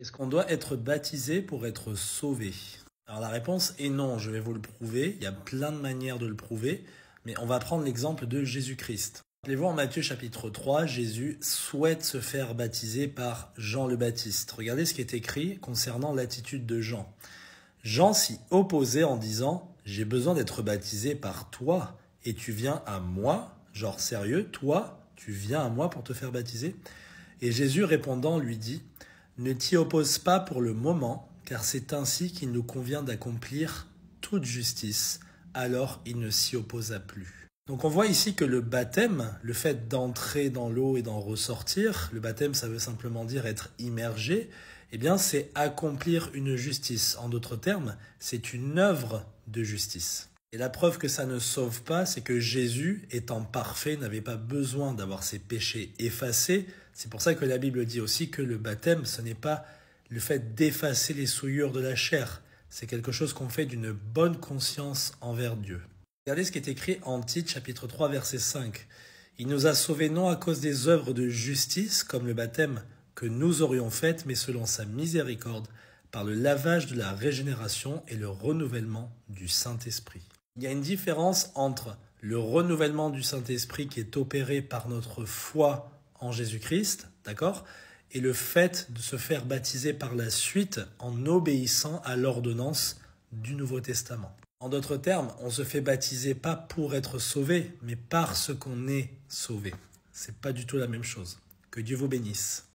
Est-ce qu'on doit être baptisé pour être sauvé Alors la réponse est non, je vais vous le prouver, il y a plein de manières de le prouver, mais on va prendre l'exemple de Jésus-Christ. Rappelez-vous en Matthieu chapitre 3, Jésus souhaite se faire baptiser par Jean le Baptiste. Regardez ce qui est écrit concernant l'attitude de Jean. Jean s'y opposait en disant « J'ai besoin d'être baptisé par toi et tu viens à moi ?» Genre sérieux, toi, tu viens à moi pour te faire baptiser Et Jésus répondant lui dit « ne t'y oppose pas pour le moment, car c'est ainsi qu'il nous convient d'accomplir toute justice, alors il ne s'y opposa plus. Donc on voit ici que le baptême, le fait d'entrer dans l'eau et d'en ressortir, le baptême ça veut simplement dire être immergé, eh bien c'est accomplir une justice. En d'autres termes, c'est une œuvre de justice. Et la preuve que ça ne sauve pas, c'est que Jésus, étant parfait, n'avait pas besoin d'avoir ses péchés effacés. C'est pour ça que la Bible dit aussi que le baptême, ce n'est pas le fait d'effacer les souillures de la chair. C'est quelque chose qu'on fait d'une bonne conscience envers Dieu. Regardez ce qui est écrit en Tite chapitre 3 verset 5. Il nous a sauvés non à cause des œuvres de justice, comme le baptême que nous aurions faites, mais selon sa miséricorde, par le lavage de la régénération et le renouvellement du Saint-Esprit. Il y a une différence entre le renouvellement du Saint-Esprit qui est opéré par notre foi en Jésus-Christ, d'accord Et le fait de se faire baptiser par la suite en obéissant à l'ordonnance du Nouveau Testament. En d'autres termes, on se fait baptiser pas pour être sauvé, mais parce qu'on est sauvé. C'est pas du tout la même chose. Que Dieu vous bénisse.